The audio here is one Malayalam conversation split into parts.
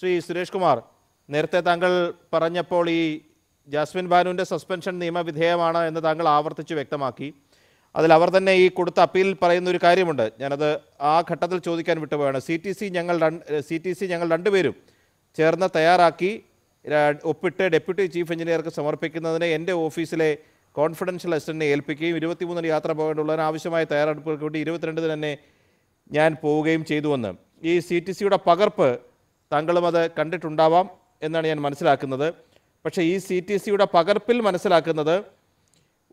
ശ്രീ സുരേഷ് കുമാർ നേരത്തെ താങ്കൾ പറഞ്ഞപ്പോൾ ഈ ജാസ്മിൻ ബാനുവിൻ്റെ സസ്പെൻഷൻ നിയമവിധേയമാണ് എന്ന് താങ്കൾ ആവർത്തിച്ച് വ്യക്തമാക്കി അതിൽ അവർ തന്നെ ഈ കൊടുത്ത അപ്പീൽ പറയുന്ന ഒരു കാര്യമുണ്ട് ഞാനത് ആ ഘട്ടത്തിൽ ചോദിക്കാൻ വിട്ടുപോയാണ് സി ടി സി ഞങ്ങൾ സി ടി സി ഞങ്ങൾ രണ്ടുപേരും ചേർന്ന് തയ്യാറാക്കി ഒപ്പിട്ട് ഡെപ്യൂട്ടി ചീഫ് എഞ്ചിനീയർക്ക് സമർപ്പിക്കുന്നതിന് എൻ്റെ ഓഫീസിലെ കോൺഫിഡൻഷ്യൽ അസിസ്റ്റൻറ്റിനെ ഏൽപ്പിക്കുകയും ഇരുപത്തിമൂന്നിന് യാത്ര പോകേണ്ടുള്ളതിന് ആവശ്യമായ തയ്യാറെടുപ്പുകൾക്ക് വേണ്ടി ഇരുപത്തിരണ്ടിന് തന്നെ ഞാൻ പോവുകയും ചെയ്തുവെന്ന് ഈ സി ടി സിയുടെ പകർപ്പ് താങ്കളും അത് കണ്ടിട്ടുണ്ടാവാം എന്നാണ് ഞാൻ മനസ്സിലാക്കുന്നത് പക്ഷേ ഈ സി ടി സിയുടെ പകർപ്പിൽ മനസ്സിലാക്കുന്നത്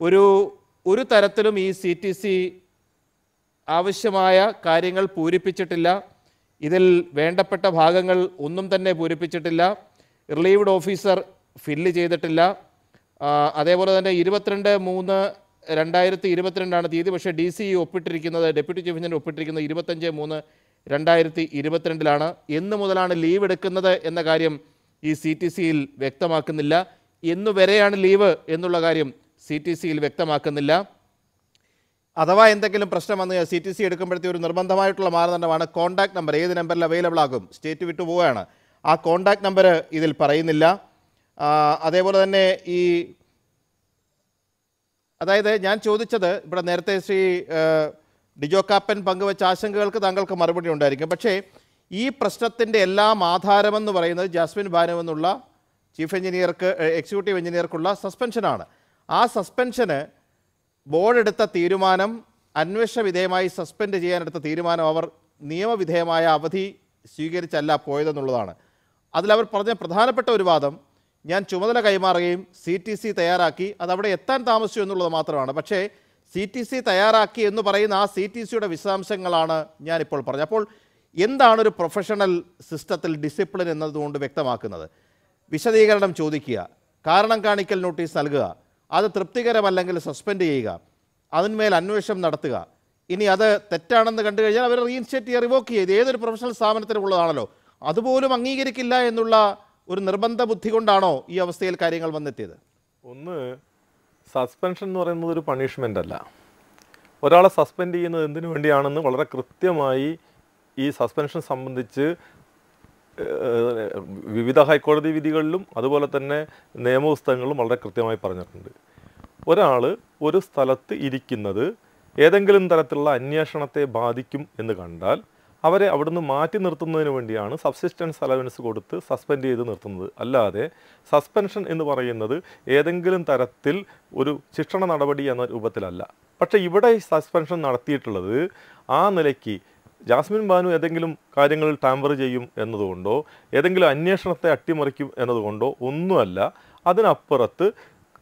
ഒരു ഒരു തരത്തിലും ഈ സി ടി സി ആവശ്യമായ കാര്യങ്ങൾ പൂരിപ്പിച്ചിട്ടില്ല ഇതിൽ വേണ്ടപ്പെട്ട ഭാഗങ്ങൾ ഒന്നും തന്നെ പൂരിപ്പിച്ചിട്ടില്ല റിലീവ്ഡ് ഓഫീസർ ഫില്ല് ചെയ്തിട്ടില്ല അതേപോലെ തന്നെ ഇരുപത്തിരണ്ട് മൂന്ന് രണ്ടായിരത്തി ഇരുപത്തിരണ്ടാണ് തീയതി പക്ഷേ ഡി സി ഒപ്പിട്ടിരിക്കുന്നത് ഡെപ്യൂട്ടി ചീഫ് എഞ്ചിനീയർ ഒപ്പിട്ടിരിക്കുന്നത് ഇരുപത്തഞ്ച് മൂന്ന് രണ്ടായിരത്തി ഇരുപത്തിരണ്ടിലാണ് എന്നു മുതലാണ് ലീവ് എടുക്കുന്നത് എന്ന കാര്യം ഈ സി ടി സിയിൽ വ്യക്തമാക്കുന്നില്ല എന്നുവരെയാണ് ലീവ് എന്നുള്ള കാര്യം സി ടി സിയിൽ വ്യക്തമാക്കുന്നില്ല അഥവാ എന്തെങ്കിലും പ്രശ്നം വന്ന് സി ടി സി എടുക്കുമ്പോഴത്തെ ഒരു നിർബന്ധമായിട്ടുള്ള മാനദണ്ഡമാണ് കോണ്ടാക്ട് നമ്പർ ഏത് നമ്പറിൽ അവൈലബിൾ ആകും സ്റ്റേറ്റ് വിട്ടു പോവുകയാണ് ആ കോണ്ടാക്ട് നമ്പർ ഇതിൽ പറയുന്നില്ല അതേപോലെ തന്നെ ഈ അതായത് ഞാൻ ചോദിച്ചത് ഇവിടെ നേരത്തെ ശ്രീ ഡിജോ കാപ്പൻ പങ്കുവച്ച ആശങ്കകൾക്ക് താങ്കൾക്ക് മറുപടി ഉണ്ടായിരിക്കും പക്ഷേ ഈ പ്രശ്നത്തിൻ്റെ എല്ലാം ആധാരമെന്ന് പറയുന്നത് ജാസ്മിൻ ബാനു എന്നുള്ള ചീഫ് എഞ്ചിനീയർക്ക് എക്സിക്യൂട്ടീവ് എഞ്ചിനീയർക്കുള്ള സസ്പെൻഷനാണ് ആ സസ്പെൻഷന് ബോർഡെടുത്ത തീരുമാനം അന്വേഷണ വിധേയമായി സസ്പെൻഡ് ചെയ്യാനെടുത്ത തീരുമാനം അവർ നിയമവിധേയമായ അവധി സ്വീകരിച്ചല്ല പോയതെന്നുള്ളതാണ് അതിലവർ പറഞ്ഞ പ്രധാനപ്പെട്ട ഒരു വാദം ഞാൻ ചുമതല കൈമാറുകയും സി ടി സി തയ്യാറാക്കി അതവിടെ എത്താൻ താമസിച്ചു എന്നുള്ളത് മാത്രമാണ് പക്ഷേ സി ടി സി തയ്യാറാക്കി എന്ന് പറയുന്ന ആ സി ടി സിയുടെ വിശദാംശങ്ങളാണ് ഞാനിപ്പോൾ പറഞ്ഞത് അപ്പോൾ എന്താണ് ഒരു പ്രൊഫഷണൽ സിസ്റ്റത്തിൽ ഡിസിപ്ലിൻ എന്നതുകൊണ്ട് വ്യക്തമാക്കുന്നത് വിശദീകരണം ചോദിക്കുക കാരണം കാണിക്കൽ നോട്ടീസ് നൽകുക അത് തൃപ്തികരമല്ലെങ്കിൽ സസ്പെൻഡ് ചെയ്യുക അതിന്മേൽ അന്വേഷണം നടത്തുക ഇനി അത് തെറ്റാണെന്ന് കണ്ടു കഴിഞ്ഞാൽ അവർ റീഇൻസ്റ്റേറ്റ് ചെയ്യുക റിവോക്ക് ചെയ്ത് ഏതൊരു പ്രൊഫഷണൽ സ്ഥാപനത്തിനുള്ളതാണല്ലോ അതുപോലും അംഗീകരിക്കില്ല എന്നുള്ള ഒരു നിർബന്ധ ബുദ്ധി കൊണ്ടാണോ ഈ അവസ്ഥയിൽ കാര്യങ്ങൾ വന്നെത്തിയത് ഒന്ന് സസ്പെൻഷൻ എന്ന് പറയുന്നത് ഒരു പണിഷ്മെൻ്റ് അല്ല ഒരാളെ സസ്പെൻഡ് ചെയ്യുന്നത് എന്തിനു വേണ്ടിയാണെന്ന് വളരെ കൃത്യമായി ഈ സസ്പെൻഷൻ സംബന്ധിച്ച് വിവിധ ഹൈക്കോടതി വിധികളിലും അതുപോലെ തന്നെ നിയമപുസ്തകങ്ങളും വളരെ കൃത്യമായി പറഞ്ഞിട്ടുണ്ട് ഒരാൾ ഒരു സ്ഥലത്ത് ഇരിക്കുന്നത് ഏതെങ്കിലും തരത്തിലുള്ള അന്വേഷണത്തെ ബാധിക്കും എന്ന് കണ്ടാൽ അവരെ അവിടുന്ന് മാറ്റി നിർത്തുന്നതിന് വേണ്ടിയാണ് സബ്സിസ്റ്റൻസ് അലവൻസ് കൊടുത്ത് സസ്പെൻഡ് ചെയ്ത് നിർത്തുന്നത് അല്ലാതെ സസ്പെൻഷൻ എന്ന് പറയുന്നത് ഏതെങ്കിലും തരത്തിൽ ഒരു ശിക്ഷണ നടപടി എന്ന രൂപത്തിലല്ല പക്ഷേ ഇവിടെ സസ്പെൻഷൻ നടത്തിയിട്ടുള്ളത് ആ നിലയ്ക്ക് ജാസ്മിൻ ബാനു ഏതെങ്കിലും കാര്യങ്ങളിൽ ടാമ്പർ ചെയ്യും എന്നതുകൊണ്ടോ ഏതെങ്കിലും അന്വേഷണത്തെ അട്ടിമറിക്കും എന്നതുകൊണ്ടോ ഒന്നുമല്ല അതിനപ്പുറത്ത്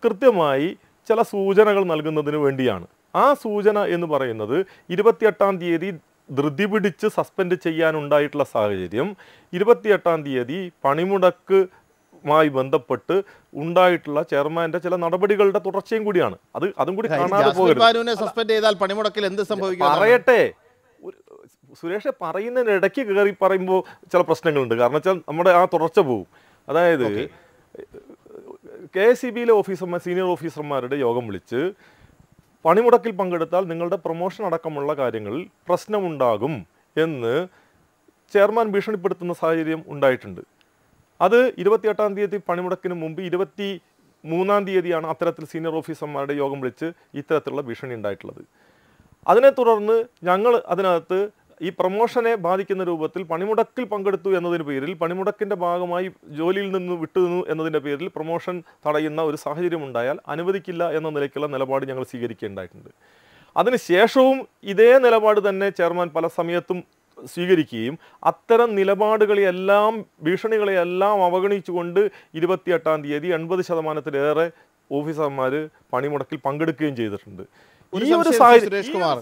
കൃത്യമായി ചില സൂചനകൾ നൽകുന്നതിന് വേണ്ടിയാണ് ആ സൂചന എന്ന് പറയുന്നത് ഇരുപത്തിയെട്ടാം തീയതി ധൃതി പിടിച്ച് സസ്പെൻഡ് ചെയ്യാനുണ്ടായിട്ടുള്ള സാഹചര്യം ഇരുപത്തിയെട്ടാം തീയതി പണിമുടക്ക് മായി ബന്ധപ്പെട്ട് ഉണ്ടായിട്ടുള്ള ചെയർമാന്റെ ചില നടപടികളുടെ തുടർച്ചയും കൂടിയാണ് അത് അതും കൂടി കാണാതെ സസ്പെൻഡ് ചെയ്താൽ പണിമുടക്കിൽ എന്ത് സംഭവിക്കും പറയട്ടെ സുരേഷ് ഇടയ്ക്ക് കയറി പറയുമ്പോൾ ചില പ്രശ്നങ്ങളുണ്ട് കാരണം വെച്ചാൽ നമ്മുടെ ആ തുടർച്ച പോവും അതായത് കെ എസ് സി ബിയിലെ ഓഫീസർമാർ സീനിയർ ഓഫീസർമാരുടെ യോഗം വിളിച്ച് പണിമുടക്കിൽ പങ്കെടുത്താൽ നിങ്ങളുടെ പ്രൊമോഷൻ അടക്കമുള്ള കാര്യങ്ങളിൽ പ്രശ്നമുണ്ടാകും എന്ന് ചെയർമാൻ ഭീഷണിപ്പെടുത്തുന്ന സാഹചര്യം ഉണ്ടായിട്ടുണ്ട് അത് ഇരുപത്തിയെട്ടാം തീയതി പണിമുടക്കിന് മുമ്പ് ഇരുപത്തി മൂന്നാം തീയതിയാണ് അത്തരത്തിൽ സീനിയർ ഓഫീസർമാരുടെ യോഗം വിളിച്ച് ഇത്തരത്തിലുള്ള ഭീഷണി ഉണ്ടായിട്ടുള്ളത് അതിനെ തുടർന്ന് ഞങ്ങൾ അതിനകത്ത് ഈ പ്രൊമോഷനെ ബാധിക്കുന്ന രൂപത്തിൽ പണിമുടക്കിൽ പങ്കെടുത്തു എന്നതിന് പേരിൽ പണിമുടക്കിൻ്റെ ഭാഗമായി ജോലിയിൽ നിന്ന് വിട്ടുനിന്നു എന്നതിൻ്റെ പേരിൽ പ്രൊമോഷൻ തടയുന്ന ഒരു സാഹചര്യം ഉണ്ടായാൽ അനുവദിക്കില്ല എന്ന നിലയ്ക്കുള്ള നിലപാട് ഞങ്ങൾ സ്വീകരിക്കേണ്ടതായിട്ടുണ്ട് അതിനുശേഷവും ഇതേ നിലപാട് തന്നെ ചെയർമാൻ പല സമയത്തും സ്വീകരിക്കുകയും അത്തരം നിലപാടുകളെയെല്ലാം ഭീഷണികളെയെല്ലാം അവഗണിച്ചുകൊണ്ട് ഇരുപത്തിയെട്ടാം തീയതി എൺപത് ശതമാനത്തിലേറെ ഓഫീസർമാർ പണിമുടക്കിൽ പങ്കെടുക്കുകയും ചെയ്തിട്ടുണ്ട് ഈ ഒരു സുരേഷ് കുമാർ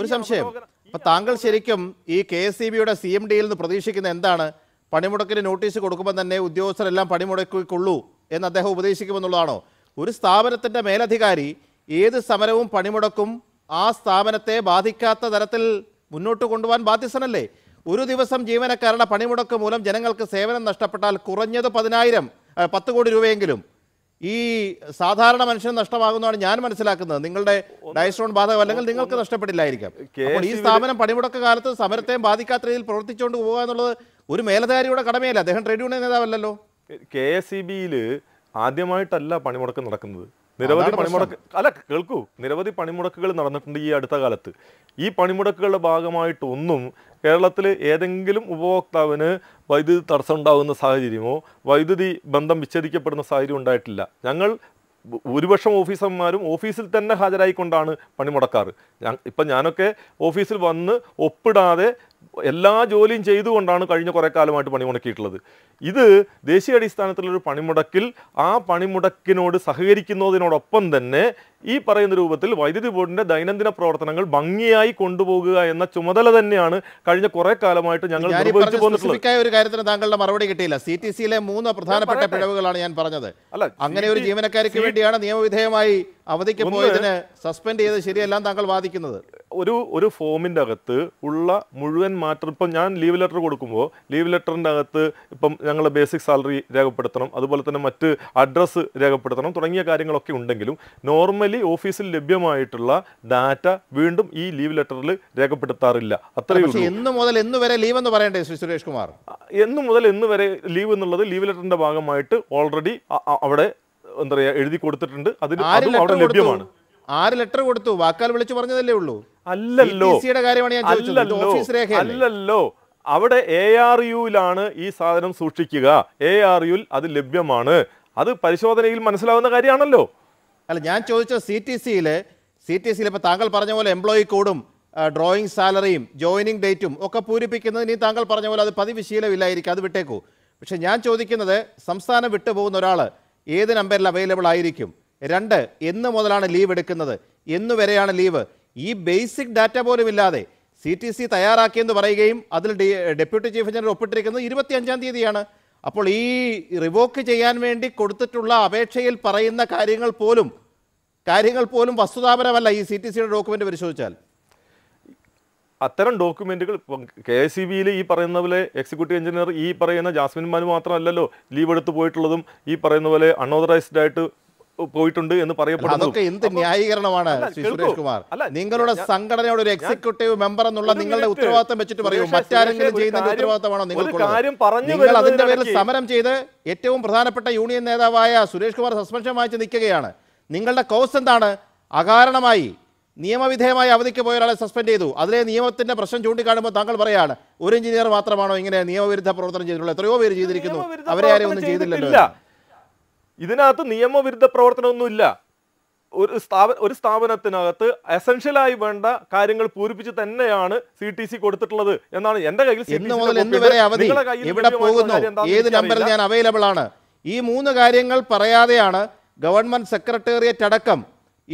ഒരു സംശയം അപ്പൊ താങ്കൾ ശരിക്കും ഈ കെ എസ് സി ബിയുടെ സി എം ഡിയിൽ നിന്ന് പ്രതീക്ഷിക്കുന്ന എന്താണ് പണിമുടക്കിന് നോട്ടീസ് കൊടുക്കുമ്പോൾ തന്നെ ഉദ്യോഗസ്ഥരെല്ലാം പണിമുടക്കിക്കൊള്ളൂ എന്ന് അദ്ദേഹം ഉപദേശിക്കുമെന്നുള്ളതാണോ ഒരു സ്ഥാപനത്തിന്റെ മേലധികാരി ഏത് സമരവും പണിമുടക്കും ആ സ്ഥാപനത്തെ ബാധിക്കാത്ത തരത്തിൽ മുന്നോട്ട് കൊണ്ടുപോകാൻ ബാധ്യസ്ഥനല്ലേ ഒരു ദിവസം ജീവനക്കാരുടെ പണിമുടക്ക് മൂലം ജനങ്ങൾക്ക് സേവനം നഷ്ടപ്പെട്ടാൽ കുറഞ്ഞത് പതിനായിരം പത്ത് കോടി രൂപയെങ്കിലും ഈ സാധാരണ മനുഷ്യന് നഷ്ടമാകുന്നതാണ് ഞാൻ മനസ്സിലാക്കുന്നത് നിങ്ങളുടെ ഡയസ്ട്രോൺ ബാധകം അല്ലെങ്കിൽ നിങ്ങൾക്ക് നഷ്ടപ്പെട്ടില്ലായിരിക്കാം അപ്പോൾ ഈ സ്ഥാപനം പണിമുടക്ക കാലത്ത് സമരത്തെയും ബാധിക്കാത്ത രീതിയിൽ പ്രവർത്തിച്ചുകൊണ്ട് പോകുക എന്നുള്ളത് ഒരു മേലധാരിയുടെ കടമയല്ല അദ്ദേഹം ട്രേഡ് യൂണിയൻ നേതാവല്ലല്ലോ കെ എസ് ഇ ബിയിൽ ആദ്യമായിട്ടല്ല പണിമുടക്കം നടക്കുന്നത് നിരവധി പണിമുടക്ക് അല്ല കേൾക്കൂ നിരവധി പണിമുടക്കുകൾ നടന്നിട്ടുണ്ട് ഈ അടുത്ത കാലത്ത് ഈ പണിമുടക്കുകളുടെ ഭാഗമായിട്ടൊന്നും കേരളത്തിൽ ഏതെങ്കിലും ഉപഭോക്താവിന് വൈദ്യുതി തടസ്സം ഉണ്ടാകുന്ന സാഹചര്യമോ വൈദ്യുതി ബന്ധം വിച്ഛേദിക്കപ്പെടുന്ന സാഹചര്യം ഉണ്ടായിട്ടില്ല ഞങ്ങൾ ഭൂരിപക്ഷം ഓഫീസർമാരും ഓഫീസിൽ തന്നെ ഹാജരായിക്കൊണ്ടാണ് മുടക്കാറ് ഇപ്പം ഞാനൊക്കെ ഓഫീസിൽ വന്ന് ഒപ്പിടാതെ എല്ലാ ജോലിയും ചെയ്തുകൊണ്ടാണ് കഴിഞ്ഞ കുറേ കാലമായിട്ട് പണിമുടക്കിയിട്ടുള്ളത് ഇത് ദേശീയ അടിസ്ഥാനത്തിലൊരു പണിമുടക്കിൽ ആ പണിമുടക്കിനോട് സഹകരിക്കുന്നതിനോടൊപ്പം തന്നെ ഈ പറയുന്ന രൂപത്തിൽ വൈദ്യുതി ബോർഡിൻ്റെ ദൈനംദിന പ്രവർത്തനങ്ങൾ ഭംഗിയായി കൊണ്ടുപോകുക എന്ന ചുമതല തന്നെയാണ് കഴിഞ്ഞ കുറെ കാലമായിട്ട് ഞങ്ങൾ ഒരു കാര്യത്തിന് താങ്കളുടെ മറുപടി കിട്ടിയില്ല സി ടി സിയിലെ മൂന്ന് പ്രധാനപ്പെട്ട പിഴവുകളാണ് ഞാൻ പറഞ്ഞത് അല്ല അങ്ങനെ ഒരു ജീവനക്കാർക്ക് വേണ്ടിയാണ് നിയമവിധേയമായി അവധിക്ക് പോയതിന് സസ്പെൻഡ് ചെയ്ത് ശരിയല്ല താങ്കൾ വാദിക്കുന്നത് ഒരു ഒരു ഫോമിൻ്റെ അകത്ത് ഉള്ള മുഴുവൻ മാറ്റർ ഇപ്പം ഞാൻ ലീവ് ലെറ്റർ കൊടുക്കുമ്പോൾ ലീവ് ലെറ്ററിൻ്റെ അകത്ത് ഇപ്പം ഞങ്ങളുടെ ബേസിക് സാലറി രേഖപ്പെടുത്തണം അതുപോലെ തന്നെ മറ്റ് അഡ്രസ്സ് രേഖപ്പെടുത്തണം തുടങ്ങിയ കാര്യങ്ങളൊക്കെ ഉണ്ടെങ്കിലും നോർമലി ഓഫീസിൽ ലഭ്യമായിട്ടുള്ള ഡാറ്റ വീണ്ടും ഈ ലീവ് ലെറ്ററിൽ രേഖപ്പെടുത്താറില്ല അത്രയും വരെ ലീവ് എന്ന് പറയണ്ടേ സുരേഷ് കുമാർ എന്ന് മുതൽ എന്ന് വരെ ലീവ് എന്നുള്ളത് ലീവ് ലെറ്ററിന്റെ ഭാഗമായിട്ട് ഓൾറെഡി അവിടെ എന്താ പറയുക എഴുതി കൊടുത്തിട്ടുണ്ട് അതിന് അവിടെ ലഭ്യമാണ് ആറ് ലെറ്റർ കൊടുത്തു വാക്കാൽ വിളിച്ചു പറഞ്ഞതല്ലേ ഉള്ളൂ അല്ലല്ലോ അല്ലല്ലോ അവിടെ എ ആർ യുയിലാണ് ഈ സാധനം സൂക്ഷിക്കുക എ ആർ യുയിൽ അത് ലഭ്യമാണ് അത് പരിശോധനയിൽ മനസ്സിലാവുന്ന കാര്യമാണല്ലോ അല്ല ഞാൻ ചോദിച്ച സി ടി സിയിലെ സി ടി സിയിൽ ഇപ്പൊ താങ്കൾ പറഞ്ഞ പോലെ എംപ്ലോയി കോഡും ഡ്രോയിങ് സാലറിയും ജോയിനിങ് ഡേറ്റും ഒക്കെ ഇനി താങ്കൾ പറഞ്ഞ പോലെ അത് പതിവ് ശീലമില്ലായിരിക്കും അത് വിട്ടേക്കൂ പക്ഷെ ഞാൻ ചോദിക്കുന്നത് സംസ്ഥാനം വിട്ടുപോകുന്ന ഒരാൾ ഏത് നമ്പറിൽ അവൈലബിൾ ആയിരിക്കും രണ്ട് എന്ന് മുതലാണ് ലീവ് എടുക്കുന്നത് എന്നുവരെയാണ് വരെയാണ് ലീവ് ഈ ബേസിക് ഡാറ്റ പോലും ഇല്ലാതെ സി ടി സി തയ്യാറാക്കിയെന്ന് പറയുകയും അതിൽ ഡെപ്യൂട്ടി ചീഫ് എഞ്ചിനീയർ ഒപ്പിട്ടിരിക്കുന്നത് ഇരുപത്തിയഞ്ചാം തീയതിയാണ് അപ്പോൾ ഈ റിവോക്ക് ചെയ്യാൻ വേണ്ടി കൊടുത്തിട്ടുള്ള അപേക്ഷയിൽ പറയുന്ന കാര്യങ്ങൾ പോലും കാര്യങ്ങൾ പോലും വസ്തുതാപരമല്ല ഈ സി ടി സിയുടെ ഡോക്യുമെൻ്റ് പരിശോധിച്ചാൽ അത്തരം ഡോക്യുമെന്റുകൾ കെ എസ് സി ബിയിൽ ഈ പറയുന്ന പോലെ എക്സിക്യൂട്ടീവ് എഞ്ചിനീയർ ഈ പറയുന്ന ജാസ്മിൻ മാത്രമല്ലല്ലോ ലീവ് എടുത്ത് പോയിട്ടുള്ളതും ഈ പറയുന്ന പോലെ അൺഓതറൈസ്ഡ് ആയിട്ട് പോയിട്ടുണ്ട് എന്ന് പറയപ്പെടുന്നു അതൊക്കെ എന്ത് ന്യായീകരണമാണ് കുമാർ നിങ്ങളുടെ സംഘടനയുടെ ഒരു എക്സിക്യൂട്ടീവ് മെമ്പർ എന്നുള്ള നിങ്ങളുടെ ഉത്തരവാദിത്തം വെച്ചിട്ട് പറയൂ മറ്റാരെങ്കിലും ചെയ്യുന്നതിന്റെ ഉത്തരവാദിത്തമാണോ നിങ്ങൾ അതിന്റെ പേരിൽ സമരം ചെയ്ത് ഏറ്റവും പ്രധാനപ്പെട്ട യൂണിയൻ നേതാവായ സുരേഷ് കുമാർ സസ്പെൻഷൻ വാങ്ങിച്ച് നിൽക്കുകയാണ് നിങ്ങളുടെ കോസ് എന്താണ് അകാരണമായി നിയമവിധേയമായി അവധിക്ക് പോയ ഒരാളെ സസ്പെൻഡ് ചെയ്തു അതിലെ നിയമത്തിന്റെ പ്രശ്നം ചൂണ്ടിക്കാണുമ്പോൾ താങ്കൾ പറയാണ് ഒരു എഞ്ചിനീയർ മാത്രമാണോ ഇങ്ങനെ നിയമവിരുദ്ധ പ്രവർത്തനം ചെയ്തിട്ടുള്ളത് എത്രയോ പേര് ചെയ്തിരിക്കുന്നു അവരെ ആരും ഒന്നും ചെയ്തില്ലല്ലോ ഇതിനകത്ത് നിയമവിരുദ്ധ പ്രവർത്തനമൊന്നുമില്ല ഒരു സ്ഥാപ ഒരു സ്ഥാപനത്തിനകത്ത് എസൻഷ്യലായി വേണ്ട കാര്യങ്ങൾ പൂരിപ്പിച്ച് തന്നെയാണ് സി ടി സി കൊടുത്തിട്ടുള്ളത് എന്നാണ് എന്റെ കയ്യിൽ നിങ്ങളുടെ കയ്യിൽ ഏത് നമ്പറിൽ ഞാൻ അവൈലബിൾ ആണ് ഈ മൂന്ന് കാര്യങ്ങൾ പറയാതെയാണ് ഗവൺമെന്റ് സെക്രട്ടേറിയറ്റ് അടക്കം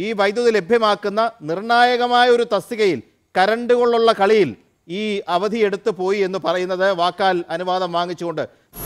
ഈ വൈദ്യുതി ലഭ്യമാക്കുന്ന നിർണായകമായ ഒരു തസ്തികയിൽ കരണ്ട് കൊള്ളുള്ള കളിയിൽ ഈ അവധി എടുത്തു പോയി എന്ന് പറയുന്നത് വാക്കാൽ അനുവാദം വാങ്ങിച്ചുകൊണ്ട്